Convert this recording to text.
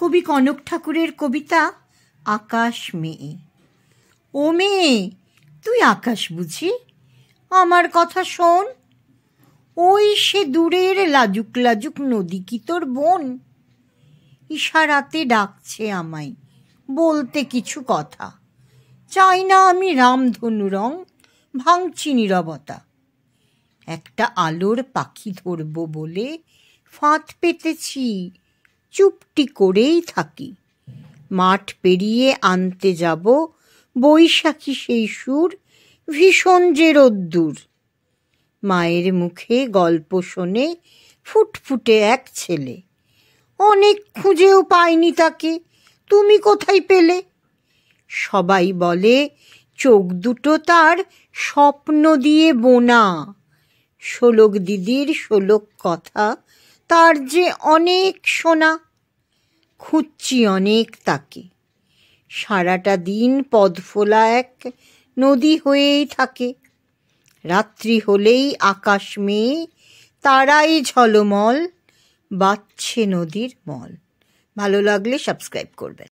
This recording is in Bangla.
কবি কনক ঠাকুরের কবিতা আকাশ মেয়ে ও মেয়ে তুই আকাশ বুঝি আমার কথা শোন ওই সে দূরের লাজুক লাজুক নদী কি তোর বোন ইশারাতে ডাকছে আমায় বলতে কিছু কথা চাই না আমি রামধনু রং ভাঙছি নিরবতা একটা আলোর পাখি ধরব বলে ফাঁদ পেতেছি চুপটি করেই থাকি মাঠ পেরিয়ে আনতে যাব বৈশাখী সেই সুর ভীষণ যে রোদ্দুর মায়ের মুখে গল্প শোনে ফুটফুটে এক ছেলে অনেক খুঁজেও পাইনি তাকে তুমি কোথায় পেলে সবাই বলে চোখ দুটো তার স্বপ্ন দিয়ে বোনা ষোলক দিদির ষোলক কথা তার যে অনেক সোনা খুঁজছি অনেক তাকে সারাটা দিন পদ ফোলা এক নদী হয়েই থাকে রাত্রি হলেই আকাশ মেয়ে তারাই ঝলমল বাচ্ছে নদীর মল ভালো লাগলে সাবস্ক্রাইব করবেন